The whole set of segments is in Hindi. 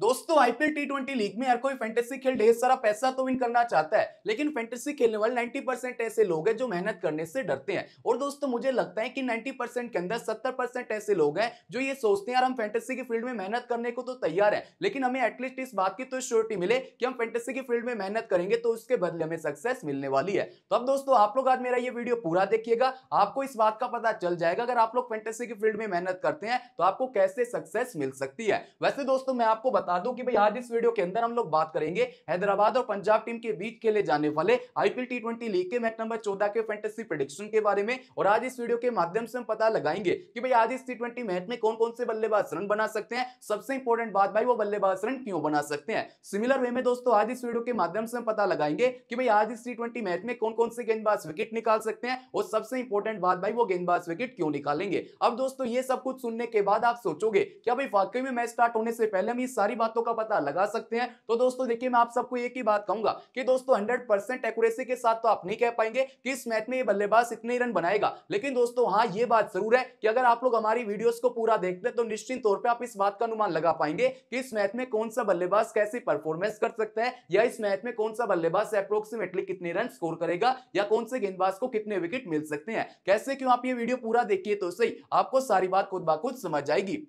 दोस्तों आईपीएल टी ट्वेंटी लीग में हर कोई फैंटेसी खेल ढेर सारा पैसा तो विन करना चाहता है लेकिन फैंटेसी खेलने वाले 90 परसेंट ऐसे लोग हैं जो मेहनत करने से डरते हैं और दोस्तों मुझे लगता है कि 90 परसेंट के अंदर 70 परसेंट ऐसे लोग हैं जो ये सोचते हैं यार हम फैंटेसी की फील्ड में मेहनत करने को तो तैयार है लेकिन हमें एटलीस्ट इस बात की तो श्योरिटी मिले कि हम फैंटेसी की फील्ड में मेहनत करेंगे तो उसके बदले हमें सक्सेस मिलने वाली है तो अब दोस्तों आप लोग आज मेरा ये वीडियो पूरा देखिएगा आपको इस बात का पता चल जाएगा अगर आप लोग फैंटेसी की फील्ड में मेहनत करते हैं तो आपको कैसे सक्सेस मिल सकती है वैसे दोस्तों मैं आपको बता दूं कि भाई आज इस वीडियो के अंदर हम लोग बात करेंगे हैदराबाद और पंजाब टीम के बीच खेले जाने वाले आईपीएल टी ट्वेंटी लीग के मैच नंबर चौदह के फेंटेसी प्रोडिक्शन के बारे में और आज इस वीडियो के माध्यम से हम पता लगाएंगे कि भाई आज इस टी ट्वेंटी मैच में कौन कौन से बल्लेबाज रन बना सकते हैं सबसे इंपॉर्टेंट बात भाई वो बल्लेबाज रन क्यों बना सकते हैं सिमिलर वे में दोस्तों आज इस वीडियो के माध्यम से हम पता लगाएंगे कि भाई आज इस टी ट्वेंटी मैच में कौन कौन से गेंदबाज विकेट निकाल सकते हैं और सबसे इंपॉर्टेंट बात भाई वो गेंदबाज विकेट क्यों निकालेंगे अब दोस्तों ये सब कुछ सुनने के बाद आप सोचोगे क्या भाई वाकई में मैच स्टार्ट होने से पहले हम ये सारी सारी बातों का पता लगा सकते हैं तो दोस्तों देखिए मैं आप सबको एक ही बात कहूंगा कि दोस्तों हंड्रेड परसेंट एक्यूरेसी के साथ तो आप नहीं कह पाएंगे कि इस मैच में ये बल्लेबाज इतने रन बनाएगा लेकिन दोस्तों हाँ ये बात जरूर है कि अगर आप लोग हमारी वीडियोस को पूरा देखते हैं तो निश्चित तौर पर आप इस बात का अनुमान लगा पाएंगे कि इस मैच में कौन सा बल्लेबाज कैसी परफॉर्मेंस कर सकते हैं या इस मैच में कौन सा बल्लेबाज अप्रोक्सीमेटली कितने रन स्कोर करेगा या कौन से गेंदबाज को कितने विकेट मिल सकते हैं कैसे क्यों आप ये वीडियो पूरा देखिए तो सही आपको सारी बात खुद बाखुद समझ आएगी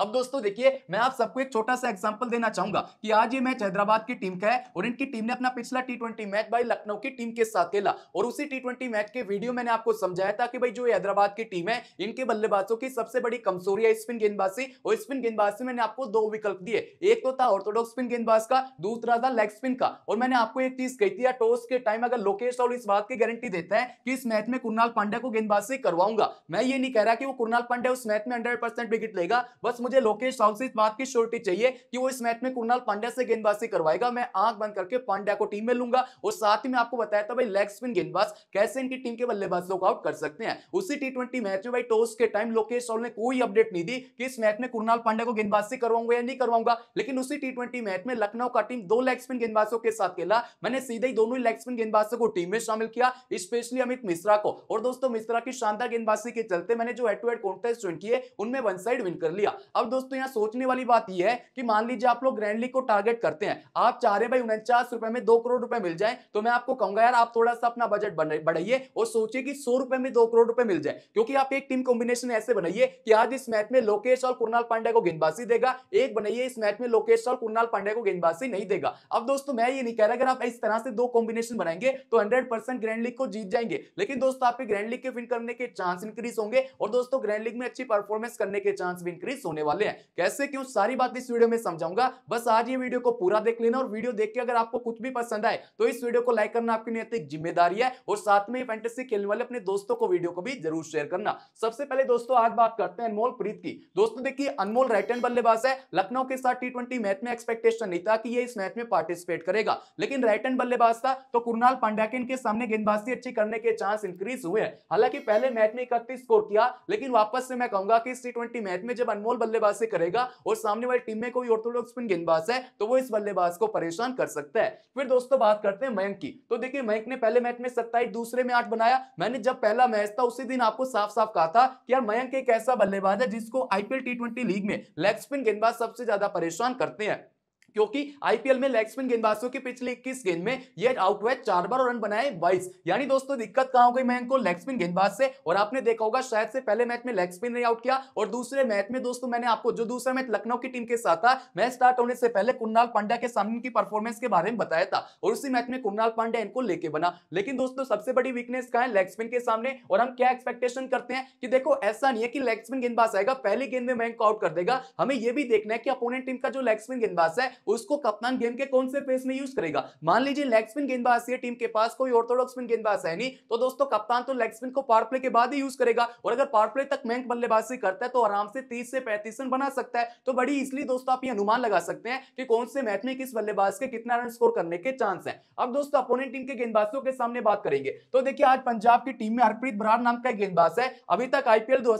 अब दोस्तों देखिए मैं आप सबको एक छोटा सा एग्जांपल देना चाहूंगा कि आज ये मैच हैदराबाद की टीम का है और इनकी टीम ने अपना पिछला टी ट्वेंटी मैच भाई लखनऊ की टीम के साथ खेला और उसी टी ट्वेंटी मैच के वीडियो मैंने आपको समझाया था कि भाई जो हैदराबाद की टीम है इनके बल्लेबाजों की सबसे बड़ी कमजोरी है स्पिन गेंदबाजी और स्पिन गेंदबाजी मैंने आपको दो विकल्प दिए एक तो था ऑर्थोडॉक्स स्पिन गेंदबाज का दूसरा था लेग स्पिन का और मैंने आपको एक चीज कही थी टॉस के टाइम अगर लोकेश राहुल इस बात की गारंटी देता है कि इस मैच में कुरनाल पांड्या को गेंदबाजी करवाऊंगा मैं ये नहीं कह रहा कि वो कुरनाल पांड्या उस मैच में हंड्रेड विकेट लेगा बस मुझे लोकेश राहुल से इस बात की श्योरिटी चाहिए कि वो इस मैच में कुणाल पांड्या से गेंदबाजी करवाएगा मैं आंख बंद करके पांड्या को टीम में लूंगा और साथ ही मैं आपको बताया था भाई लेग स्पिन गेंदबाज कैसे इनकी टीम के बल्लेबाज लोग आउट कर सकते हैं उसी टी मैच में भाई टॉस के टाइम लोकेश राहुल ने कोई अपडेट नहीं दी कि इस मैच में कुणाल पांड्या को गेंदबाजी करवाऊंगा या नहीं करवाऊंगा लेकिन उसी टी मैच में लखनऊ का टीम दो लेग स्पिन गेंदबाजों के साथ खेला मैंने सीधे ही दोनों लेग स्पिन गेंदबाजों को टीम में शामिल किया स्पेशली अमित मिश्रा को और दोस्तों मिश्रा की शानदार गेंदबाजी के चलते मैंने जो head to head contest join किए उनमें वन साइड विन कर लिया अब दोस्तों यहाँ सोचने वाली बात यह है कि मान लीजिए आप लोग ग्रैंडली को टारगेट करते हैं आप चाह रहे भाई उनचास रुपए में दो करोड़ रुपए मिल जाए तो मैं आपको कहूंगा यार आप थोड़ा सा अपना बजट बढ़ाइए और सोचिए कि सौ रुपए में दो करोड़ रुपए मिल जाए क्योंकि आप एक टीम कॉम्बिनेशन ऐसे बनाइए कि आज इस मैच में लोकेश और कुरनाल पांडे को गेंदबाजी देगा एक बनाइए इस मैच में लोकेश और कुरनाल पांडे को गेंदबाजी नहीं देगा अब दोस्तों मैं ये नहीं कह रहा अगर आप इस तरह से दो कॉम्बिनेशन बनाएंगे तो हंड्रेड परसेंट ग्रैंड लीग को जीत जाएंगे लेकिन दोस्तों आपके ग्रैंड लीग के विन करने के चांस इंक्रीज होंगे और दोस्तों ग्रैंड लीग में अच्छी परफॉर्मेंस करने के चांस भी इंक्रीज होने वाले हैं कैसे क्यों सारी बात इस वीडियो में समझाऊंगा बस आज ये वीडियो को पूरा देख लेना और वीडियो देख के अगर आपको कुछ भी पसंद आए तो इस वीडियो को लाइक करना आपकी नैतिक जिम्मेदारी है और साथ में फैंटेसी खेलने वाले अपने दोस्तों को वीडियो को भी जरूर शेयर करना सबसे पहले दोस्तों आज बात करते हैं अनमोल प्रीत की दोस्तों देखिए अनमोल राइट हैंड बल्लेबाज है लखनऊ के साथ टी मैच में एक्सपेक्टेशन नहीं था कि ये इस मैच में पार्टिसिपेट करेगा लेकिन राइट हैंड बल्लेबाज था तो कुरनाल पांड्या के सामने गेंदबाजी अच्छी करने के चांस इंक्रीज हुए हालांकि पहले मैच में इकतीस स्कोर किया लेकिन वापस से मैं कहूंगा कि इस टी मैच में जब अनमोल बल्ले बल्लेबाज से करेगा और सामने वाली टीम में कोई ऑर्थोडॉक्स स्पिन गेंदबाज है तो वो इस बल्लेबाज को परेशान कर सकता है फिर दोस्तों बात करते हैं मयंक की तो देखिए मयंक ने पहले मैच में सत्ताईस दूसरे में आठ बनाया मैंने जब पहला मैच था उसी दिन आपको साफ साफ कहा था कि यार मयंक एक ऐसा बल्लेबाज है जिसको आईपीएल टी लीग में लेग स्पिन गेंदबाज सबसे ज्यादा परेशान करते हैं क्योंकि आईपीएल में लेग स्पिन गेंदबाजों के पिछले 21 गेंद में ये आउट हुए चार बार और रन बनाए 22 यानी दोस्तों दिक्कत कहां हो गई मैं इनको लेग स्पिन गेंदबाज से और आपने देखा होगा शायद से पहले मैच में लेग स्पिन नहीं आउट किया और दूसरे मैच में दोस्तों मैंने आपको जो दूसरा मैच लखनऊ की टीम के साथ था मैच स्टार्ट होने से पहले कुन्नाल पांड्या के सामने की परफॉर्मेंस के बारे में बताया था और उसी मैच में कुन्नाल पांड्या इनको लेके बना लेकिन दोस्तों सबसे बड़ी वीकनेस का है लेग स्पिन के सामने और हम क्या एक्सपेक्टेशन करते हैं कि देखो ऐसा नहीं है कि लेग स्पिन गेंदबाज आएगा पहली गेंद में मैं आउट कर देगा हमें यह भी देखना है कि अपोनेंट टीम का जो लेग स्पिन गेंदबाज है उसको कप्तान गेम के कौन से फेस में यूज करेगा मान लीजिए लेग स्पिन गेंदबाज है टीम के पास कोई ऑर्थोडॉक्स स्पिन गेंदबाज है नहीं तो दोस्तों कप्तान तो लेग स्पिन को पावर प्ले के बाद ही यूज करेगा और अगर पावर प्ले तक मैंक बल्लेबाजी करता है तो आराम से तीस से पैंतीस रन बना सकता है तो बड़ी इसलिए दोस्तों आप ये अनुमान लगा सकते हैं कि कौन से मैच में किस बल्लेबाज के कितना रन स्कोर करने के चांस है अब दोस्तों अपोनेंट टीम के गेंदबाजों के सामने बात करेंगे तो देखिए आज पंजाब की टीम में हरप्रीत बरार नाम का गेंदबाज है अभी तक आईपीएल दो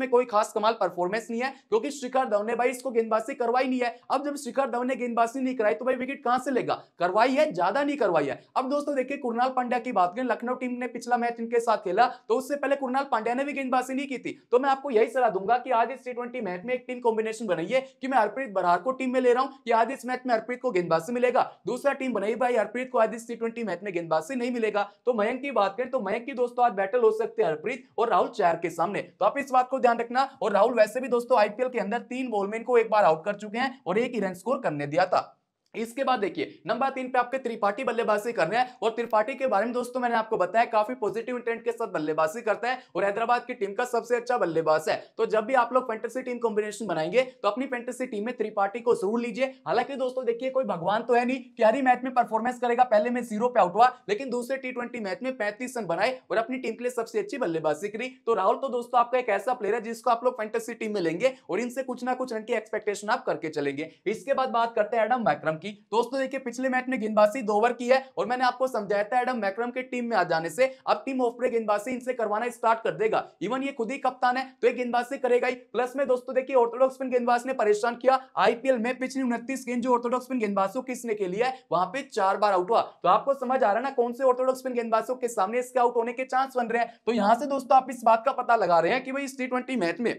में कोई खास कमाल परफॉर्मेंस नहीं है क्योंकि शिखर धवन ने भाई इसको गेंदबाजी करवाई नहीं है अब जब शिखर धवन ने गेंदबाजी नहीं कराई तो भाई विकेट कहां से लेगा करवाई है ज्यादा नहीं करवाई है अब दोस्तों देखिए कुरनाल पांड्या की बात करें लखनऊ टीम ने पिछला मैच इनके साथ खेला तो उससे पहले कुरनाल पांड्या ने भी गेंदबाजी नहीं की थी तो मैं आपको यही सलाह दूंगा कि आज इस टी मैच में एक टीम कॉम्बिनेशन बनाइए कि मैं हरप्रीत बरार को टीम में ले रहा हूं कि आज इस मैच में हरप्रीत को गेंदबाजी मिलेगा दूसरा टीम बनाई भाई हरप्रीत को आज इस टी मैच में गेंदबाजी नहीं मिलेगा तो मयंक की बात करें तो मयंक की दोस्तों आज बैटल हो सकते हैं हरप्रीत और राहुल चार के सामने तो आप इस बात को ध्यान रखना और राहुल वैसे भी दोस्तों आईपीएल के अंदर तीन बॉलमैन को एक बार आउट कर चुके हैं और एक ही रन स्कोर करने दिया था इसके बाद देखिए नंबर तीन पे आपके त्रिपाठी बल्लेबाजी करने हैं और त्रिपाठी के बारे में दोस्तों मैंने आपको बताया काफी पॉजिटिव इंटेंट के साथ बल्लेबाजी करते हैं और हैदराबाद की टीम का सबसे अच्छा बल्लेबाज है तो जब भी आप लोग फेंटेसी टीम कॉम्बिनेशन बनाएंगे तो अपनी फेंटेसी टीम में त्रिपाठी को जरूर लीजिए हालांकि दोस्तों देखिए कोई भगवान तो है नहीं कि मैच में परफॉर्मेंस करेगा पहले में जीरो पे आउट हुआ लेकिन दूसरे टी मैच में पैंतीस रन बनाए और अपनी टीम के लिए सबसे अच्छी बल्लेबाजी करी तो राहुल तो दोस्तों आपका एक ऐसा प्लेयर है जिसको आप लोग फेंटेसी टीम में लेंगे और इनसे कुछ ना कुछ रन की एक्सपेक्टेशन आप करके चलेंगे इसके बाद बात करते हैं एडम मैक्रम मैक्रम की दोस्तों देखिए पिछले मैच में गेंदबाजी दो ओवर की है और मैंने आपको समझाया था एडम मैक्रम के टीम में आ जाने से अब टीम ओफरे गेंदबाजी इनसे करवाना स्टार्ट कर देगा इवन ये खुद ही कप्तान है तो ये गेंदबाजी करेगा ही प्लस में दोस्तों देखिए ऑर्थोडॉक्स स्पिन गेंदबाज ने परेशान किया आईपीएल में पिछली उनतीस गेंद जो ऑर्थोडॉक्स स्पिन गेंदबाजों किसने के लिए वहां पर चार बार आउट हुआ तो आपको समझ आ रहा है ना कौन से ऑर्थोडॉक्स स्पिन गेंदबाजों के सामने इसके आउट होने के चांस बन रहे हैं तो यहां से दोस्तों आप इस बात का पता लगा रहे हैं कि भाई इस टी मैच में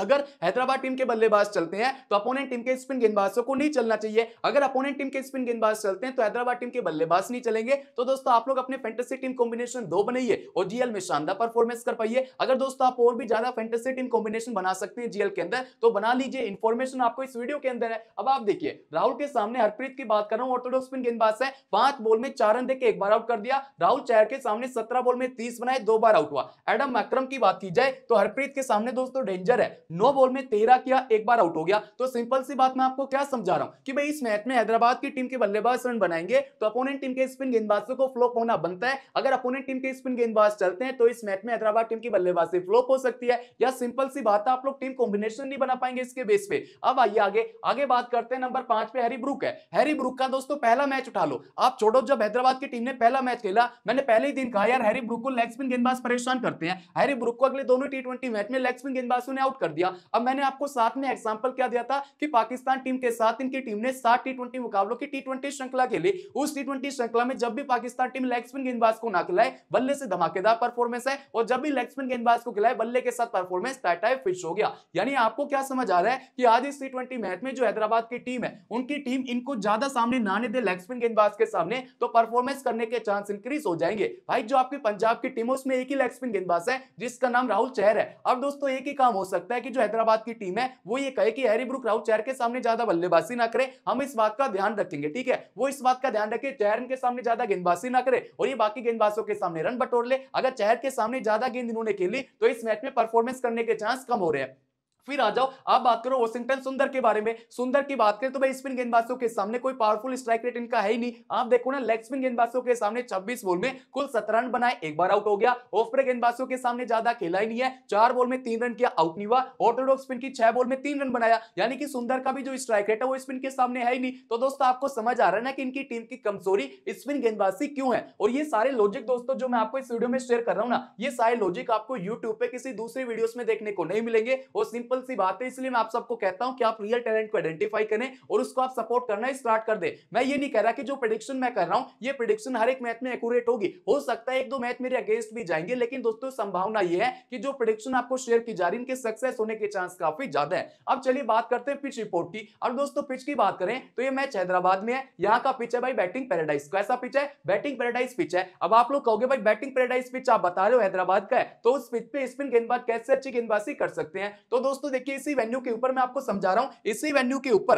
अगर हैदराबाद टीम के बल्लेबाज चलते हैं तो अपोनेंट टीम के स्पिन गेंदबाजों को नहीं चलना चाहिए अगर अपोनेंट टीम के स्पिन गेंदबाज चलते हैं तो हैदराबाद टीम के बल्लेबाज नहीं चलेंगे तो दोस्तों आप लोग अपने फैंटेसी टीम कॉम्बिनेशन दो बनाइए और जीएल में शानदार परफॉर्मेंस कर पाइए अगर दोस्तों आप और भी ज्यादा फैंटेसी टीम कॉम्बिनेशन बना सकते हैं जीएल के अंदर तो बना लीजिए इन्फॉर्मेशन आपको इस वीडियो के अंदर है अब आप देखिए राहुल के सामने हरप्रीत की बात कर रहा हूँ ऑर्थोडॉक्स स्पिन गेंदबाज है पांच बॉल में चार रन देकर एक बार आउट कर दिया राहुल चैर के सामने सत्रह बॉल में तीस बनाए दो बार आउट हुआ एडम मैक्रम की बात की जाए तो हरप्रीत के सामने दोस्तों डेंजर है नौ बॉल में तेरह किया एक बार आउट हो गया तो सिंपल सी बात मैं आपको क्या समझा रहा हूं कि भाई इस मैच में हैदराबाद की टीम के बल्लेबाज रन बनाएंगे तो अपोनेंट टीम के स्पिन गेंदबाजों को फ्लॉप होना बनता है अगर अपोनेंट टीम के स्पिन गेंदबाज चलते हैं तो इस मैच में हैदराबाद टीम की बल्लेबाजी फ्लॉप हो सकती है या सिंपल सी बात है आप लोग टीम कॉम्बिनेशन नहीं बना पाएंगे इसके बेस पे अब आइए आगे आगे बात करते हैं नंबर पांच पे हैरी ब्रुक है हैरी ब्रुक का दोस्तों पहला मैच उठा लो आप छोड़ो जब हैदराबाद की टीम ने पहला मैच खेला मैंने पहले ही दिन कहा यार हैरी ब्रुक को लेग स्पिन गेंदबाज परेशान करते हैं हैरी ब्रुक को अगले दोनों टी मैच में लेग स्पिन गेंदबाजों ने आउट कर दिया अब मैंने आपको साथ में एग्जाम्पल क्या दिया था कि पाकिस्तान टीम के साथ इनकी टीम ने सात टी मुकाबलों की टी श्रृंखला खेली उस टी श्रृंखला में जब भी पाकिस्तान टीम लेग स्पिन गेंदबाज को ना खिलाए बल्ले से धमाकेदार परफॉर्मेंस है और जब भी लेग स्पिन गेंदबाज को खिलाए बल्ले के साथ परफॉर्मेंस टाइप फिश हो गया यानी आपको क्या समझ आ रहा है कि आज इस टी मैच में जो हैदराबाद की टीम है उनकी टीम इनको ज्यादा सामने ना दे लेग स्पिन गेंदबाज के सामने तो परफॉर्मेंस करने के चांस इंक्रीज हो जाएंगे भाई जो आपकी पंजाब की टीम है उसमें एक ही लेग स्पिन गेंदबाज है जिसका नाम राहुल चेहर है अब दोस्तों एक ही काम हो सकता है कि जो हैदराबाद की टीम है वो ये कहे कि हैरी ब्रुक राउत चेहर के सामने ज्यादा बल्लेबाजी ना करे हम इस बात का ध्यान रखेंगे ठीक है वो इस बात का ध्यान रखे चेहर के सामने ज्यादा गेंदबाजी ना करे और ये बाकी गेंदबाजों के सामने रन बटोर ले अगर चेहर के सामने ज्यादा गेंद इन्होंने खेली तो इस मैच में परफॉर्मेंस करने के चांस कम हो रहे हैं फिर आ जाओ आप बात करो वॉशिंगटन सुंदर के बारे में सुंदर की बात करें तो भाई स्पिन गेंदबाजों के सामने कोई पावरफुल स्ट्राइक रेट इनका है ही नहीं आप देखो ना लेग स्पिन गेंदबाजों के सामने 26 बॉल में कुल सत्रह रन बनाए एक बार आउट हो गया ऑफ ब्रेक गेंदबाजों के सामने ज्यादा खेला ही नहीं है चार बॉल में तीन रन किया आउट नहीं हुआ ऑर्थोडॉक्स स्पिन की छह बॉल में तीन रन बनाया यानी कि सुंदर का भी जो स्ट्राइक रेट है वो स्पिन के सामने है ही नहीं तो दोस्तों आपको समझ आ रहा है ना कि इनकी टीम की कमजोरी स्पिन गेंदबाजी क्यों है और ये सारे लॉजिक दोस्तों जो मैं आपको इस वीडियो में शेयर कर रहा हूँ ना ये सारे लॉजिक आपको यूट्यूब पे किसी दूसरी वीडियो में देखने को नहीं मिलेंगे और सिंपल सिंपल सी बात है इसलिए मैं आप सबको कहता हूं कि आप रियल टैलेंट को आइडेंटिफाई करें और उसको आप सपोर्ट करना स्टार्ट कर दे मैं ये नहीं कह रहा कि जो प्रिडिक्शन मैं कर रहा हूं ये प्रिडिक्शन हर एक मैथ में एक्यूरेट होगी हो सकता है एक दो मैथ मेरे अगेंस्ट भी जाएंगे लेकिन दोस्तों संभावना यह है कि जो प्रिडिक्शन आपको शेयर की जा रही है इनके सक्सेस होने के चांस काफी ज्यादा है अब चलिए बात करते हैं पिच रिपोर्ट की और दोस्तों पिच की बात करें तो ये मैच हैदराबाद में है यहाँ का पिच है भाई बैटिंग पैराडाइज कैसा पिच है बैटिंग पैराडाइज पिच है अब आप लोग कहोगे भाई बैटिंग पैराडाइज पिच आप बता रहे हो हैदराबाद का है तो उस पिच पे स्पिन गेंदबाज कैसे अच्छी गेंदबाजी कर सकते हैं तो दोस्तों दोस्तों देखिए इसी वेन्यू के ऊपर मैं आपको समझा रहा हूं इसी वेन्यू के ऊपर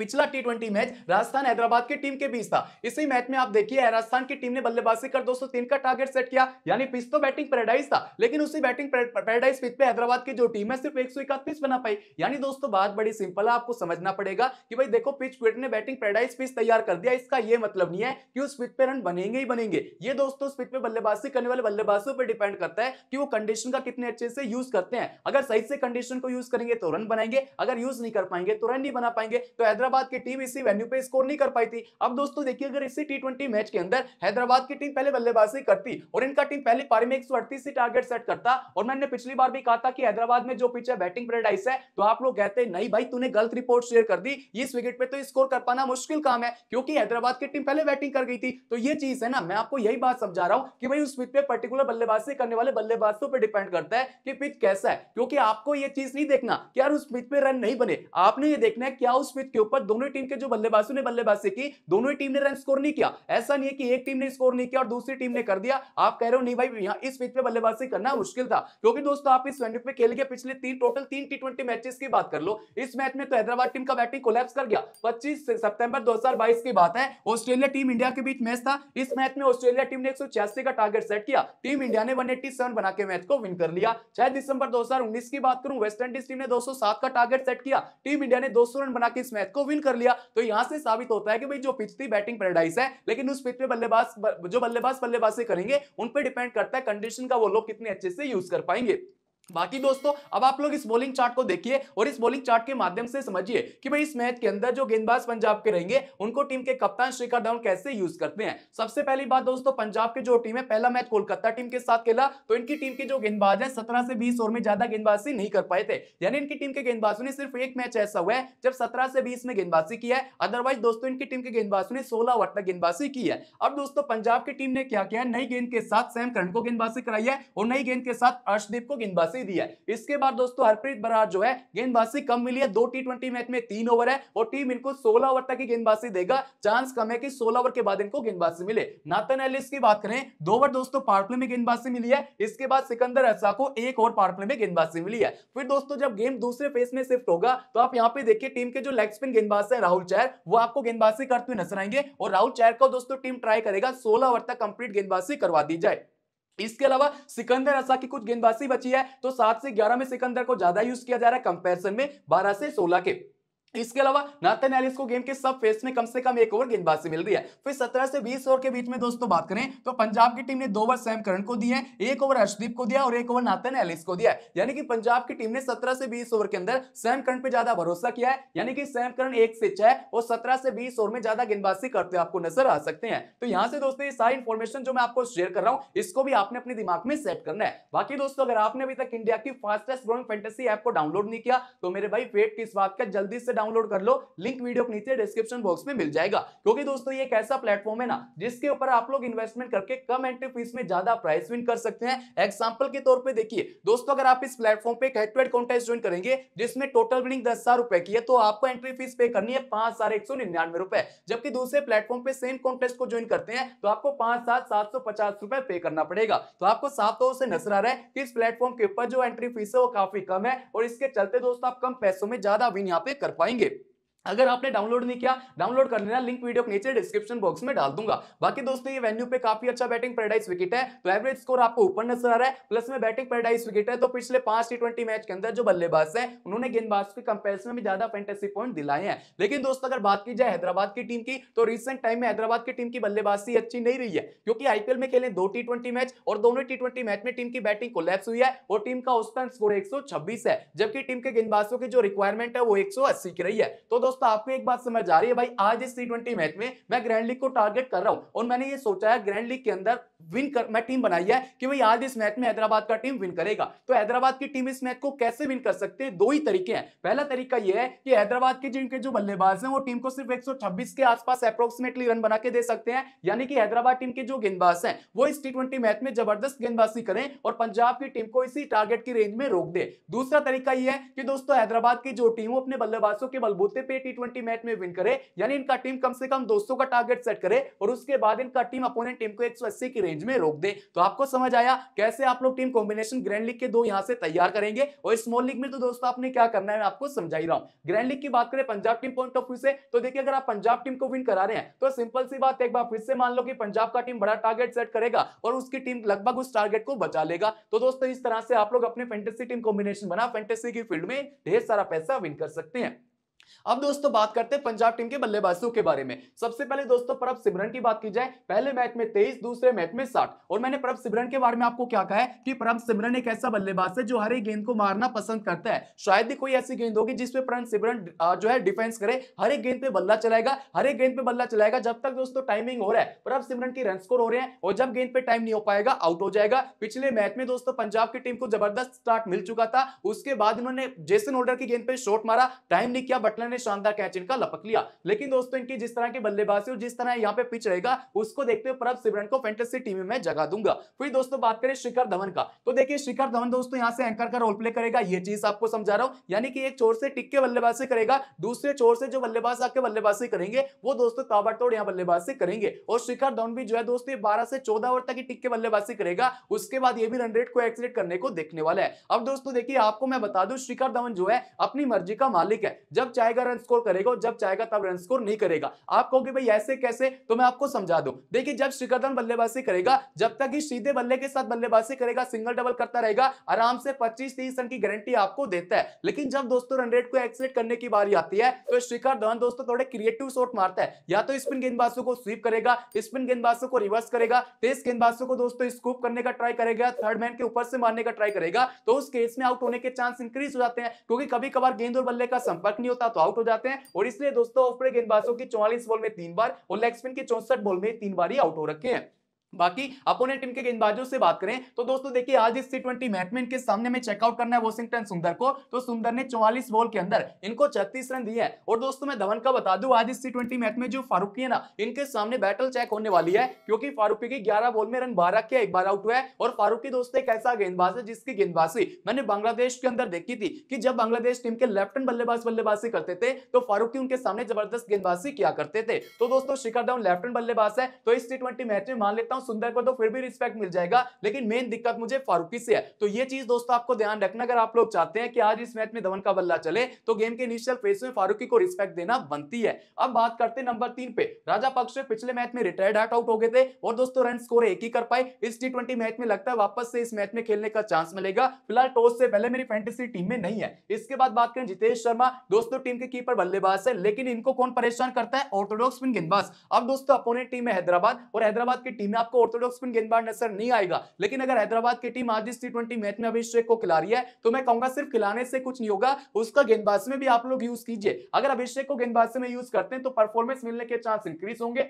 पिछला T twenty match Rajasthan Hyderabad की टीम के बीच था इसी मैच में आप देखिए राजस्थान की टीम ने बल्लेबाजी कर दो का टारगेट सेट किया यानी पिच तो बैटिंग पैराडाइज था लेकिन उसी बैटिंग पैराडाइज पिच पे हैदराबाद की जो टीम है सिर्फ एक सौ इकतीस बना पाई यानी दोस्तों बात बड़ी सिंपल है आपको समझना पड़ेगा कि भाई देखो पिच क्विट ने बैटिंग पैराडाइज पिच तैयार कर दिया इसका यह मतलब नहीं है कि उस पिच पे रन बनेंगे ही बनेंगे ये दोस्तों उस पिच पे बल्लेबाजी करने वाले बल्लेबाजों पर डिपेंड करता है कि वो कंडीशन का कितने अच्छे से यूज करते हैं अगर सही से कंडीशन को यूज करेंगे तो रन बनाएंगे अगर यूज नहीं कर पाएंगे तो रन नहीं बना पाएंगे तो हैदराबाद हैदराबाद की टीम इसी वेन्यू पे स्कोर नहीं कर पाई थी अब दोस्तों देखिए अगर इसी टी ट्वेंटी मैच के अंदर हैदराबाद की टीम पहले बल्लेबाजी करती और इनका टीम पहली पारी में एक ही टारगेट सेट करता और मैंने पिछली बार भी कहा था कि हैदराबाद में जो पीछे है बैटिंग पेराडाइस है तो आप लोग कहते नहीं भाई तूने गलत रिपोर्ट शेयर कर दी इस विकेट पे तो स्कोर कर पाना मुश्किल काम है क्योंकि हैदराबाद की टीम पहले बैटिंग कर गई थी तो ये चीज है ना मैं आपको यही बात समझा रहा हूँ कि भाई उस पिच पे पर्टिकुलर बल्लेबाजी करने वाले बल्लेबाजों पर डिपेंड करता है कि पिच कैसा है क्योंकि आपको ये चीज नहीं देखना कि यार उस पिच पे रन नहीं बने आपने ये देखना है क्या उस पिच के ऊपर पर दोनों टीम के जो बल्लेबाजों ने बल्लेबाजी की दोनों टीम ने रन स्कोर नहीं किया ऐसा नहीं है कि एक टीम ने स्कोर नहीं किया और दूसरी टीम ने कर दिया आप कह रहे हो नहीं भाई यहाँ इस पिच पे बल्लेबाजी करना मुश्किल था क्योंकि दोस्तों आप इस वेन्यू पे खेल के पिछले तीन टोटल तीन टी ट्वेंटी मैचेस की बात कर लो इस मैच में तो हैदराबाद टीम का बैटिंग कोलेप्स कर गया पच्चीस सितंबर दो की बात है ऑस्ट्रेलिया टीम इंडिया के बीच मैच था इस मैच में ऑस्ट्रेलिया टीम ने एक का टारगेट सेट किया टीम इंडिया ने 187 बना के मैच को विन कर लिया छह दिसंबर दो की बात करूं वेस्ट इंडीज टीम ने 207 का टारगेट सेट किया टीम इंडिया ने 200 रन बना के इस मैच को को विन कर लिया तो यहां से साबित होता है कि भाई जो पिच थी बैटिंग पैराडाइज है लेकिन उस पिच पे बल्लेबाज जो बल्लेबाज बल्लेबाजी करेंगे उन पर डिपेंड करता है कंडीशन का वो लोग कितने अच्छे से यूज कर पाएंगे बाकी दोस्तों अब आप लोग इस बॉलिंग चार्ट को देखिए और इस बॉलिंग चार्ट के माध्यम से समझिए कि भाई इस मैच के अंदर जो गेंदबाज पंजाब के रहेंगे उनको टीम के कप्तान श्रीकर धवन कैसे यूज करते हैं सबसे पहली बात दोस्तों पंजाब की जो टीम है पहला मैच कोलकाता टीम के साथ खेला तो इनकी टीम के जो गेंदबाज है सत्रह से बीस ओवर में ज्यादा गेंदबाजी नहीं कर पाए थे यानी इनकी टीम के गेंदबाजों ने सिर्फ एक मैच ऐसा हुआ है जब सत्रह से बीस में गेंदबाजी की है अदरवाइज दोस्तों इनकी टीम के गेंदबाजों ने सोलह ओवर तक गेंदबाजी की है अब दोस्तों पंजाब की टीम ने क्या किया नई गेंद के साथ सैम करण को गेंदबाजी कराई है और नई गेंद के साथ अर्शदीप को गेंदबाजी गेंदबाजी दिया है इसके बाद दोस्तों हरप्रीत बरार जो है गेंदबाजी कम मिली है दो टी ट्वेंटी मैच में तीन ओवर है और टीम इनको सोलह ओवर तक ही गेंदबाजी देगा चांस कम है कि सोलह ओवर के बाद इनको गेंदबाजी मिले नाथन एलिस की बात करें दो ओवर दोस्तों पावर में गेंदबाजी मिली है इसके बाद सिकंदर असा को एक ओवर पावर में गेंदबाजी मिली है फिर दोस्तों जब गेम दूसरे फेज में शिफ्ट होगा तो आप यहाँ पे देखिए टीम के जो लेग स्पिन गेंदबाज है राहुल चैर वो आपको गेंदबाजी करते हुए नजर आएंगे और राहुल चैर को दोस्तों टीम ट्राई करेगा सोलह ओवर तक कंप्लीट गेंदबाजी करवा दी जाए इसके अलावा सिकंदर ऐसा की कुछ गेंदबाजी बची है तो सात से ग्यारह में सिकंदर को ज्यादा यूज किया जा रहा है कंपेरिजन में बारह से सोलह के इसके अलावा नाथन एलिस को गेम के सब फेस में कम से कम एक ओवर गेंदबाजी मिल रही है फिर 17 से 20 ओवर के बीच में दोस्तों बात करें तो पंजाब की टीम ने दो ओवर सैम करण को दिए एक ओवर हर्षदीप को दिया और एक ओवर नाथन एलिस को दिया यानी कि पंजाब की टीम ने 17 से 20 ओवर के अंदर सैम करण पर ज्यादा भरोसा किया है यानी कि सैम करण एक से छह और सत्रह से बीस ओवर में ज्यादा गेंदबाजी करते आपको नजर आ सकते हैं तो यहाँ से दोस्तों ये सारी इन्फॉर्मेशन जो मैं आपको शेयर कर रहा हूँ इसको भी आपने अपने दिमाग में सेट करना है बाकी दोस्तों अगर आपने अभी तक इंडिया की फास्टेस्ट ग्रोइंग फैंटेसी ऐप को डाउनलोड नहीं किया तो मेरे भाई वेट किस बात का जल्दी से डाउनलोड कर लो लिंक वीडियो के नीचे डिस्क्रिप्शन बॉक्स में मिल जाएगा क्योंकि दोस्तों ये कैसा प्लेटफॉर्म है ना जिसके ऊपर आप लोग इन्वेस्टमेंट करके कम एंट्री फीस में ज्यादा प्राइस विन कर सकते हैं एग्जाम्पल के तौर पर देखिए दोस्तों अगर आप इस प्लेटफॉर्म पे head to head contest join करेंगे जिसमें टोटल विनिंग दस हजार रुपए की है तो आपको एंट्री फीस पे करनी है पांच हजार एक सौ निन्यानवे रुपए जबकि दूसरे प्लेटफॉर्म पे सेम कॉन्टेस्ट को ज्वाइन करते हैं तो आपको पांच सात सात सौ पचास रुपए पे करना पड़ेगा तो आपको साफ तौर से नजर आ रहा है कि इस प्लेटफॉर्म के ऊपर जो एंट्री फीस है वो काफी कम है और इसके चलते दोस्तों आप कम पैसों में ज्यादा विन यहाँ पे कर पाए Bahrein अगर आपने डाउनलोड नहीं किया डाउनलोड कर लेना लिंक वीडियो के नीचे डिस्क्रिप्शन बॉक्स में डाल दूंगा बाकी दोस्तों ये वेन्यू पे काफी अच्छा बैटिंग पैराडाइज विकेट है तो एवरेज स्कोर आपको ऊपर नजर आ रहा है प्लस में बैटिंग पैराडाइज विकेट है तो पिछले पांच टी ट्वेंटी मैच के अंदर जो बल्लेबाज है उन्होंने गेंदबाज के कंपेरिजन में ज्यादा फैंटेसी पॉइंट दिलाए हैं लेकिन दोस्तों अगर बात की जाए हैदराबाद की टीम की तो रिसेंट टाइम में हैदराबाद की टीम की बल्लेबाजी अच्छी नहीं रही है क्योंकि आईपीएल में खेले दो टी मैच और दोनों टी मैच में टीम की बैटिंग लेप्स हुई है और टीम का औसतन स्कोर एक है जबकि टीम के गेंदबाजों की जो रिक्वायरमेंट है वो एक की रही है तो दोस्तों आपको एक बात समझ आ रही है भाई आज इस टी मैच में मैं ग्रैंड लीग को टारगेट कर रहा हूं और मैंने ये सोचा है ग्रैंड लीग के अंदर विन कर मैं टीम बनाई है कि भाई आज इस मैच में हैदराबाद का टीम विन करेगा तो हैदराबाद की टीम इस मैच को कैसे विन कर सकते हैं दो ही तरीके हैं पहला तरीका यह है कि हैदराबाद के जिनके जो बल्लेबाज हैं वो टीम को सिर्फ एक के आसपास अप्रोक्सीमेटली रन बना के दे सकते हैं यानी कि हैदराबाद टीम के जो गेंदबाज हैं वो इस टी मैच में जबरदस्त गेंदबाजी करें और पंजाब की टीम को इसी टारगेट की रेंज में रोक दे दूसरा तरीका यह है कि दोस्तों हैदराबाद की जो टीम अपने बल्लेबाजों के बलबूते पे टी ट्वेंटी मैच में विन करे यानी इनका टीम कम से कम 200 का टारगेट सेट करे और उसके बाद इनका टीम अपोनेंट टीम को 180 की रेंज में रोक दे तो आपको समझ आया कैसे आप लोग टीम कॉम्बिनेशन ग्रैंड लीग के दो यहां से तैयार करेंगे और स्मॉल लीग में तो दोस्तों आपने क्या करना है आपको समझाई रहा हूँ ग्रैंड लीग की बात करें Punjab team point of view से तो देखिए अगर आप पंजाब टीम को विन करा रहे हैं तो सिंपल सी बात एक बार फिर से मान लो कि पंजाब का टीम बड़ा टारगेट सेट करेगा और उसकी टीम लगभग उस टारगेट को बचा लेगा तो दोस्तों इस तरह से आप लोग अपने फेंटेसी टीम कॉम्बिनेशन बना फेंटेसी की फील्ड में ढेर सारा पैसा विन कर सकते हैं अब दोस्तों बात करते हैं पंजाब टीम के बल्लेबाजों के बारे में सबसे पहले दोस्तों परब सिमरन की बात की जाए पहले मैच में तेईस दूसरे मैच में साठ और मैंने परब सिमरन के बारे में आपको क्या कहा है कि परब सिमरन एक ऐसा बल्लेबाज है जो हर एक गेंद को मारना पसंद करता है शायद ही कोई ऐसी गेंद होगी जिसपे परम सिमरन जो है डिफेंस करे हर एक गेंद पे बल्ला चलाएगा हर एक गेंद पे बल्ला चलाएगा जब तक दोस्तों टाइमिंग हो रहा है परब सिमरन की रन स्कोर हो रहे हैं और जब गेंद पे टाइम नहीं हो पाएगा आउट हो जाएगा पिछले मैच में दोस्तों पंजाब की टीम को जबरदस्त स्टार्ट मिल चुका था उसके बाद उन्होंने जेसन होल्डर की गेंद पे शॉट मारा टाइम नहीं किया बट बटलर ने शानदार कैच इनका लपक लिया लेकिन दोस्तों इनकी जिस तरह की बल्लेबाजी और जिस तरह यहाँ पे पिच रहेगा उसको देखते हुए प्रभ सिमरन को फेंटेसी टीम में जगह दूंगा फिर दोस्तों बात करें शिखर धवन का तो देखिए शिखर धवन दोस्तों यहाँ से एंकर का रोल प्ले करेगा ये चीज आपको समझा रहा हूँ यानी कि एक चोर से टिक के बल्लेबाजी करेगा दूसरे चोर से जो बल्लेबाज आके बल्लेबाजी करेंगे वो दोस्तों ताबड़तोड़ यहाँ बल्लेबाजी करेंगे और शिखर धवन भी जो है दोस्तों बारह से चौदह ओवर तक ही टिक के बल्लेबाजी करेगा उसके बाद ये भी रन रेट को एक्सीड करने को देखने वाला है अब दोस्तों देखिए आपको मैं बता दू शिखर धवन जो है अपनी मर्जी का मालिक है जब चाहे चाहेगा रन स्कोर करेगा और जब चाहेगा तब रन स्कोर नहीं करेगा आप कहोगे भाई ऐसे कैसे तो मैं आपको समझा दूं देखिए जब श्रीकर्धन बल्लेबाजी करेगा जब तक ही सीधे बल्ले के साथ बल्लेबाजी करेगा सिंगल डबल करता रहेगा आराम से पच्चीस तीस रन की गारंटी आपको देता है लेकिन जब दोस्तों रन रेट को एक्सेलेट करने की बारी आती है तो श्रीकर धवन दोस्तों थोड़े क्रिएटिव शॉट मारता है या तो स्पिन गेंदबाजों को स्वीप करेगा स्पिन गेंदबाजों को रिवर्स करेगा तेज गेंदबाजों को दोस्तों स्कूप करने का ट्राई करेगा थर्ड मैन के ऊपर से मारने का ट्राई करेगा तो उस केस में आउट होने के चांस इंक्रीज हो जाते हैं क्योंकि कभी कभार गेंद और बल्ले का संपर्क नहीं होता तो आउट हो जाते हैं और इसलिए दोस्तों गेंदबाजों की चौवालीस बॉल में तीन बार और लेग स्पिन के चौसठ बॉल में तीन बार ही आउट हो रखे हैं बाकी अपोनेंट के गेंदबाजों से बात करें तो दोस्तों देखिए आज इस टी ट्वेंटी मैच में इनके सामने में चेकआउट करना है वॉशिंगटन सुंदर को तो सुंदर ने 44 बॉल के अंदर इनको 36 रन दिए हैं और दोस्तों मैं धवन का बता दूं आज इस टी ट्वेंटी मैच में जो फारूकी है ना इनके सामने बैटल चेक होने वाली है क्योंकि फारूकी की ग्यारह बॉल में रन बारह के एक बार आउट हुआ है और फारूकी दोस्तों एक ऐसा गेंदबाज है जिसकी गेंदबाजी मैंने बांग्लादेश के अंदर देखी थी कि जब बांग्लादेश टीम के लेफ्टन बल्लेबाज बल्लेबाजी करते थे तो फारूकी उनके सामने जबरदस्त गेंदबाजी किया करते थे तो दोस्तों शिखर धवन लेफ्टन बल्लेबाज है तो इस टी मैच में मान लेता हूँ हूं सुंदर को तो फिर भी रिस्पेक्ट मिल जाएगा लेकिन मेन दिक्कत मुझे फारूकी से है तो ये चीज दोस्तों आपको ध्यान रखना अगर आप लोग चाहते हैं कि आज इस मैच में धवन का बल्ला चले तो गेम के इनिशियल फेज में फारूकी को रिस्पेक्ट देना बनती है अब बात करते हैं नंबर तीन पे राजा पक्ष पिछले मैच में रिटायर्ड हार्ट आउट हो गए थे और दोस्तों रन स्कोर एक ही कर पाए इस टी मैच में लगता है वापस से इस मैच में खेलने का चांस मिलेगा फिलहाल टॉस से पहले मेरी फैंटेसी टीम में नहीं है इसके बाद बात करें जितेश शर्मा दोस्तों टीम के कीपर बल्लेबाज है लेकिन इनको कौन परेशान करता है ऑर्थोडॉक्स स्पिन गेंदबाज अब दोस्तों अपोनेंट टीम है हैदराबाद और हैदराबाद की टीम में आप आपको ऑर्थोडॉक्स स्पिन गेंदबाज नजर नहीं आएगा लेकिन अगर हैदराबाद की टीम आज इस टी मैच में अभिषेक को खिला रही है तो मैं कहूंगा सिर्फ खिलाने से कुछ नहीं होगा उसका गेंदबाज में भी आप लोग यूज कीजिए अगर अभिषेक को गेंदबाज में यूज करते हैं तो परफॉर्मेंस मिलने के चांस इंक्रीज होंगे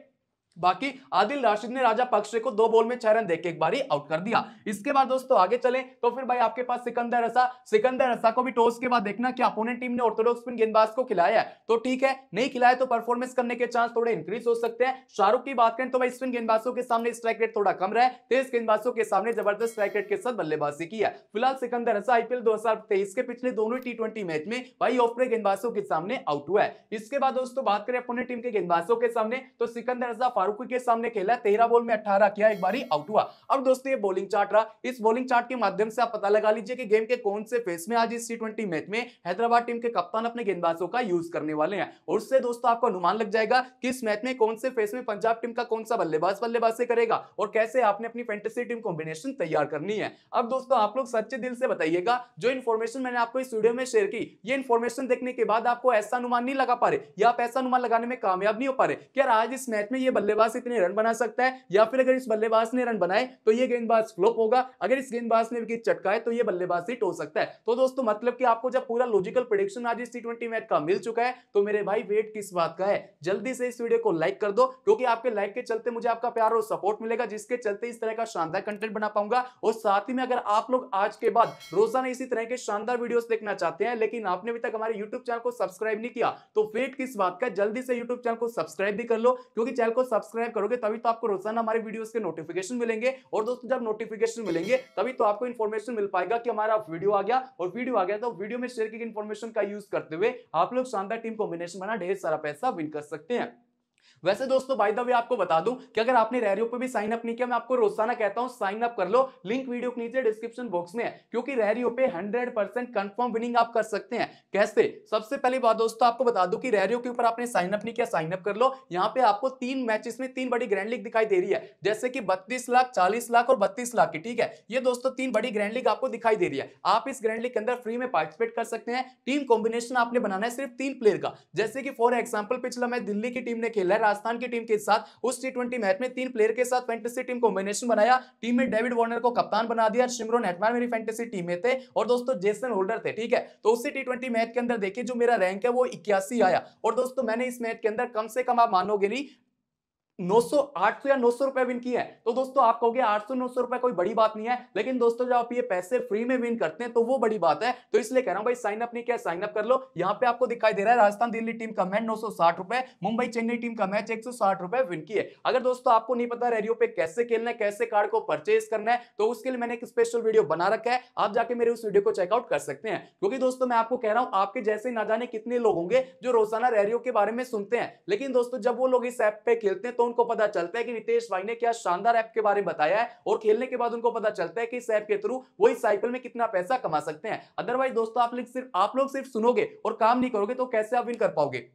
बाकी आदिल राशिद ने राजा पक्ष को दो बॉल में छह रन देकर एक बारी आउट कर दिया इसके बाद दोस्तों आगे चले तो फिर भाई आपके पास सिकंदर रसा सिकंदर रसा को भी टॉस के बाद देखना कि अपोनेंट टीम ने ऑर्थोडॉक्स स्पिन गेंदबाज को खिलाया है तो ठीक है नहीं खिलाया तो परफॉर्मेंस करने के चांस थोड़े इंक्रीज हो सकते हैं शाहरुख की बात करें तो भाई स्पिन गेंदबाजों के सामने स्ट्राइक रेट थोड़ा कम रहा है तेज गेंदबाजों के सामने जबरदस्त स्ट्राइक रेट के साथ बल्लेबाजी की है फिलहाल सिकंदर रसा आईपीएल दो के पिछले दोनों टी मैच में भाई ऑफ ब्रेक गेंदबाजों के सामने आउट हुआ है इसके बाद दोस्तों बात करें अपने टीम के गेंदबाजों के सामने तो सिकंदर रसा फारूक शाहरुख के सामने खेला तेरह बॉल में अठारह किया एक बारी आउट हुआ अब दोस्तों ये बॉलिंग चार्ट रहा इस बॉलिंग चार्ट के माध्यम से आप पता लगा लीजिए कि गेम के कौन से फेस में आज इस टी मैच में हैदराबाद टीम के कप्तान अपने गेंदबाजों का यूज करने वाले हैं और उससे दोस्तों आपको अनुमान लग जाएगा कि इस मैच में कौन से फेस में पंजाब टीम का कौन सा बल्लेबाज बल्लेबाजी करेगा और कैसे आपने अपनी फेंटेसी टीम कॉम्बिनेशन तैयार करनी है अब दोस्तों आप लोग सच्चे दिल से बताइएगा जो इन्फॉर्मेशन मैंने आपको इस वीडियो में शेयर की ये इन्फॉर्मेशन देखने के बाद आपको ऐसा अनुमान नहीं लगा पा रहे या आप ऐसा अनुमान लगाने में कामयाब नहीं हो पा रहे कि यार आज इस मैच में ये बल्ले बल्लेबाज इतने रन बना सकता है या फिर अगर इस बल्लेबाज ने रन बनाए तो ये गेंदबाज फ्लोप होगा अगर इस गेंदबाज ने विकेट चटकाए तो ये बल्लेबाज सीट हो सकता है तो दोस्तों मतलब कि आपको जब पूरा लॉजिकल प्रोडिक्शन आज इस टी मैच का मिल चुका है तो मेरे भाई वेट किस बात का है जल्दी से इस वीडियो को लाइक कर दो क्योंकि आपके लाइक के चलते मुझे आपका प्यार और सपोर्ट मिलेगा जिसके चलते इस तरह का शानदार कंटेंट बना पाऊंगा और साथ ही में अगर आप लोग आज के बाद रोजाना इसी तरह के शानदार वीडियो देखना चाहते हैं लेकिन आपने अभी तक हमारे यूट्यूब चैनल को सब्सक्राइब नहीं किया तो वेट किस बात का जल्दी से यूट्यूब चैनल को सब्सक्राइब भी कर लो क्योंकि चैनल को सब्सक्राइब करोगे तभी तो आपको रोजाना हमारे वीडियोस के नोटिफिकेशन मिलेंगे और दोस्तों जब नोटिफिकेशन मिलेंगे तभी तो आपको इन्फॉर्मेशन मिल पाएगा कि हमारा वीडियो आ गया और वीडियो आ गया तो वीडियो में शेयर की इन्फॉर्मेशन का यूज करते हुए आप लोग शानदार टीम कॉम्बिनेशन बना ढेर सारा पैसा विन कर सकते हैं वैसे दोस्तों बाय द वे आपको बता दूं कि अगर आपने रेरियो पे भी साइन अप नहीं किया मैं आपको रोजाना कहता हूं साइन अप कर लो लिंक वीडियो के नीचे डिस्क्रिप्शन बॉक्स में है क्योंकि रेरियो पे 100 परसेंट कंफर्म विनिंग आप कर सकते हैं कैसे सबसे पहली बात दोस्तों आपको बता दूं कि रेरियो के ऊपर आपने साइन अप नहीं किया साइन अप कर लो यहाँ पे आपको तीन मैचेस में तीन बड़ी ग्रैंड लीग दिखाई दे रही है जैसे कि बत्तीस लाख चालीस लाख और बत्तीस लाख की ठीक है ये दोस्तों तीन बड़ी ग्रैंड लीग आपको दिखाई दे रही है आप इस ग्रैंड लीग के अंदर फ्री में पार्टिसिपेट कर सकते हैं टीम कॉम्बिनेशन आपने बनाना है सिर्फ तीन प्लेयर का जैसे कि फॉर एग्जाम्पल पिछला मैच दिल्ली की टीम ने खेला खेला है राजस्थान की टीम के साथ उस टी मैच में तीन प्लेयर के साथ फैंटेसी टीम कॉम्बिनेशन बनाया टीम में डेविड वार्नर को कप्तान बना दिया सिमरन हेटमैन मेरी फैंटेसी टीम में थे और दोस्तों जेसन होल्डर थे ठीक है तो उसी टी मैच के अंदर देखिए जो मेरा रैंक है वो इक्यासी आया और दोस्तों मैंने इस मैच के अंदर कम से कम आप मानोगे नहीं 900 800 या 900 रुपए विन किए हैं तो दोस्तों आप कहोगे 800 सौ रुपए कोई बड़ी बात नहीं है लेकिन दोस्तों जब आप ये पैसे फ्री में विन करते हैं तो वो बड़ी बात है तो इसलिए कह रहा हूं भाई साइन अप नहीं किया साइन अप कर लो यहाँ पे आपको दिखाई दे रहा है राजस्थान दिल्ली टीम का मैच नौ रुपए मुंबई चेन्नई टीम का मैच एक रुपए विन किए अगर दोस्तों आपको नहीं पता रेडियो पे कैसे खेलना है कैसे कार्ड को परचेज करना है तो उसके लिए मैंने एक स्पेशल वीडियो बना रखा है आप जाके मेरे उस वीडियो को चेकआउट कर सकते हैं क्योंकि दोस्तों मैं आपको कह रहा हूं आपके जैसे ना जाने कितने लोग होंगे जो रोजाना रेडियो के बारे में सुनते हैं लेकिन दोस्तों जब वो लोग इस ऐप पे खेलते हैं तो उनको पता चलता है कि रितेश भाई ने क्या शानदार ऐप के बारे में बताया है और खेलने के बाद उनको पता चलता है कि इस ऐप के थ्रू वो इस साइकिल में कितना पैसा कमा सकते हैं अदरवाइज दोस्तों आप लोग सिर्फ आप लोग सिर्फ सुनोगे और काम नहीं करोगे तो कैसे आप विन कर पाओगे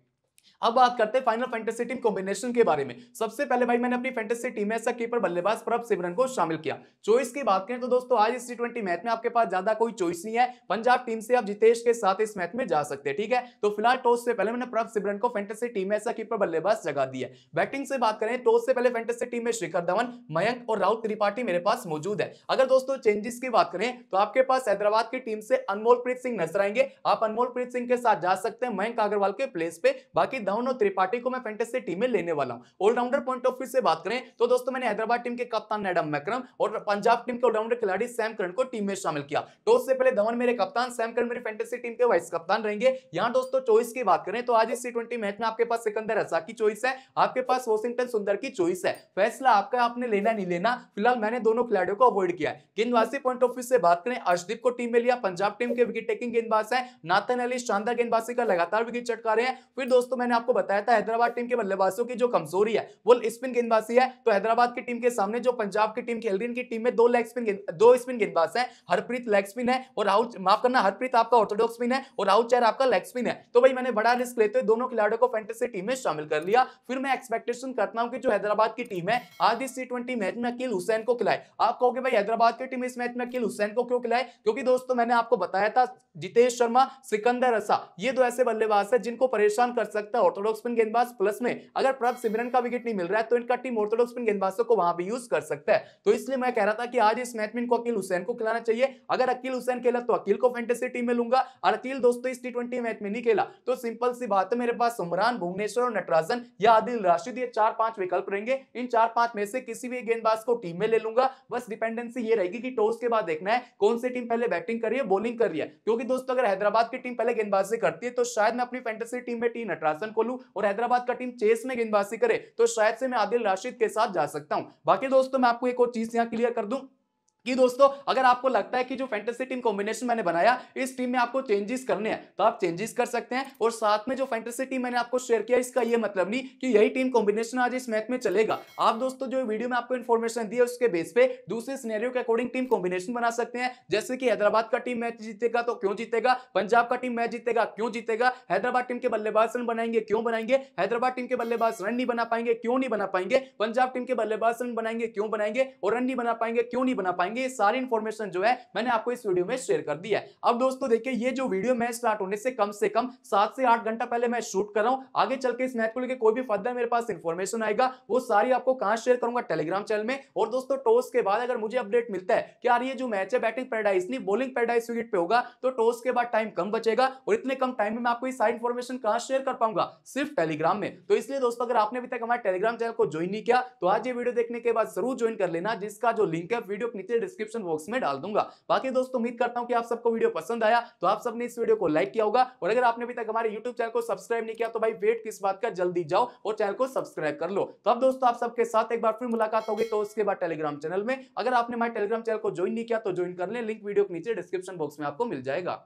अब बात करते हैं फाइनल फैंटेसी टीम कॉम्बिनेशन के बारे में सबसे पहले भाई मैंने अपनी फैंटेसी टीम में ऐसा कीपर बल्लेबाज प्रभ सिमरन को शामिल किया चॉइस की बात करें तो दोस्तों आज इस टी मैच में आपके पास ज्यादा कोई चॉइस नहीं है पंजाब टीम से आप जितेश के साथ इस मैच में जा सकते हैं ठीक है तो फिलहाल टॉस से पहले मैंने प्रभ सिमरन को फैंटेसी टीम में ऐसा कीपर बल्लेबाज जगा दिया बैटिंग से बात करें टॉस से पहले फैंटेसी टीम में शिखर धवन मयंक और राहुल त्रिपाठी मेरे पास मौजूद है अगर दोस्तों चेंजेस की बात करें तो आपके पास हैदराबाद की टीम से अनमोल प्रीत सिंह नजर आएंगे आप अनमोल प्रीत सिंह के साथ जा सकते हैं मयंक अग्रवाल के प्लेस पे बाकी धवन और त्रिपाठी को मैं फैंटेसी टीम में लेने वाला हूं ऑलराउंडर पॉइंट ऑफ व्यू से बात करें तो दोस्तों मैंने हैदराबाद टीम के कप्तान एडम मैक्रम और पंजाब टीम के ऑलराउंडर खिलाड़ी सैम करण को टीम में शामिल किया टॉस तो से पहले धवन मेरे कप्तान सैम करण मेरे फैंटेसी टीम के वाइस कप्तान रहेंगे यहाँ दोस्तों चॉइस की बात करें तो आज इस टी मैच में आपके पास सिकंदर रजा की चॉइस है आपके पास वॉशिंगटन सुंदर की चॉइस है फैसला आपका आपने लेना नहीं लेना फिलहाल मैंने दोनों खिलाड़ियों को अवॉइड किया है गेंदबाजी पॉइंट ऑफ व्यू से बात करें अर्शदीप को टीम में लिया पंजाब टीम के विकेट टेकिंग गेंदबाज है नाथन अली शानदार गेंदबाजी का लगातार विकेट चटका रहे हैं फिर दोस्तों मैंने आपको बताया था हैदराबाद टीम के बल्लेबाजों की जो कमजोरी है वो स्पिन गेंदबाजी है तो हैदराबाद की टीम के सामने जो पंजाब की टीम खेल रही है इनकी टीम में दो लेग स्पिन दो स्पिन गेंदबाज है हरप्रीत लेग स्पिन है और राहुल माफ करना हरप्रीत आपका ऑर्थोडॉक्स स्पिन है और राहुल चैर आपका लेग स्पिन है तो भाई मैंने बड़ा रिस्क लेते हुए दोनों खिलाड़ियों को फेंटेसी टीम में शामिल कर लिया फिर मैं एक्सपेक्टेशन करता हूँ कि जो हैदराबाद की टीम है आज इस टी मैच में अकील हुसैन को खिलाए आप कहोगे भाई हैदराबाद की टीम इस मैच में अकील हुसैन को क्यों खिलाए क्योंकि दोस्तों मैंने आपको बताया था जितेश शर्मा सिकंदर रसा ये दो ऐसे बल्लेबाज है जिनको परेशान कर सकता ऑर्थोडॉक्स स्पिन गेंदबाज प्लस में अगर प्रभ सिमरन का विकेट नहीं मिल रहा है तो इनका टीम ऑर्थोडॉक्स स्पिन गेंदबाजों को वहां भी यूज कर सकता है तो इसलिए मैं कह रहा था कि आज इस मैच में इनको अकील हुसैन को खिलाना चाहिए अगर अकील हुसैन खेला तो अकील को फैंटेसी टीम में लूंगा और अकील दोस्तों इस टी मैच में नहीं खेला तो सिंपल सी बात है मेरे पास उमरान भुवनेश्वर और नटराजन या आदिल राशिद ये चार पांच विकल्प रहेंगे इन चार पांच में से किसी भी गेंदबाज को टीम में ले लूंगा बस डिपेंडेंसी ये रहेगी कि टॉस के बाद देखना है कौन सी टीम पहले बैटिंग कर रही है बॉलिंग कर रही है क्योंकि दोस्तों अगर हैदराबाद की टीम पहले गेंदबाजी करती है तो शायद मैं अपनी फैंटेसी टीम में टी नटराजन खोलूं और हैदराबाद का टीम चेस में गेंदबाजी करे तो शायद से मैं आदिल राशिद के साथ जा सकता हूं बाकी दोस्तों मैं आपको एक और चीज यहाँ क्लियर कर दूं कि दोस्तों अगर आपको लगता है कि जो फैंटेसी टीम कॉम्बिनेशन मैंने बनाया इस टीम में आपको चेंजेस करने हैं तो आप चेंजेस कर सकते हैं और साथ में जो फैंटेसी टीम मैंने आपको शेयर किया इसका ये मतलब नहीं कि यही टीम कॉम्बिनेशन आज इस मैच में चलेगा आप दोस्तों जो वीडियो में आपको इन्फॉर्मेशन दी है उसके बेस पे दूसरे स्नेरियो के अकॉर्डिंग टीम कॉम्बिनेशन बना सकते हैं जैसे कि हैदराबाद का टीम मैच जीतेगा तो क्यों जीतेगा पंजाब का टीम मैच जीतेगा क्यों जीतेगा हैदराबाद टीम के बल्लेबाज रन बनाएंगे क्यों बनाएंगे हैदराबाद टीम के बल्लेबाज रन नहीं बना पाएंगे क्यों नहीं बना पाएंगे पंजाब टीम के बल्लेबाज रन बनाएंगे क्यों बनाएंगे और रन नहीं बना पाएंगे क्यों नहीं बना पाएंगे करेंगे सारी इन्फॉर्मेशन जो है मैंने आपको इस वीडियो में शेयर कर दिया है अब दोस्तों देखिए ये जो वीडियो मैं स्टार्ट होने से कम से कम सात से आठ घंटा पहले मैं शूट कर रहा हूँ आगे चल के इस मैच को लेकर कोई भी फर्दर मेरे पास इन्फॉर्मेशन आएगा वो सारी आपको कहाँ शेयर करूंगा टेलीग्राम चैनल में और दोस्तों टॉस के बाद अगर मुझे अपडेट मिलता है कि यार ये जो मैच है बैटिंग पैराडाइस नहीं बॉलिंग पैराडाइस विकेट पे होगा तो टॉस के बाद टाइम कम बचेगा और इतने कम टाइम में मैं आपको ये सारी इन्फॉर्मेशन कहाँ शेयर कर पाऊंगा सिर्फ टेलीग्राम में तो इसलिए दोस्तों अगर आपने अभी तक हमारे टेलीग्राम चैनल को ज्वाइन नहीं किया तो आज ये वीडियो देखने के बाद जरूर ज्वाइन कर लेना जिसका जो लिंक है वीडियो नीचे डिस्क्रिप्शन बॉक्स में डाल दूंगा बाकी दोस्तों उम्मीद करता हूँ कि आप सबको वीडियो पसंद आया तो आप सबने इस वीडियो को लाइक किया होगा और अगर आपने अभी तक हमारे यूट्यूब चैनल को सब्सक्राइब नहीं किया तो भाई वेट किस बात का जल्दी जाओ और चैनल को सब्सक्राइब कर लो तो अब दोस्तों आप सबके साथ एक बार फिर मुलाकात होगी तो उसके बाद टेलीग्राम चैनल में अगर आपने हमारे टेलीग्राम चैनल को ज्वाइन नहीं किया तो ज्वाइन कर ले लिंक वीडियो के नीचे डिस्क्रिप्शन बॉक्स में आपको मिल जाएगा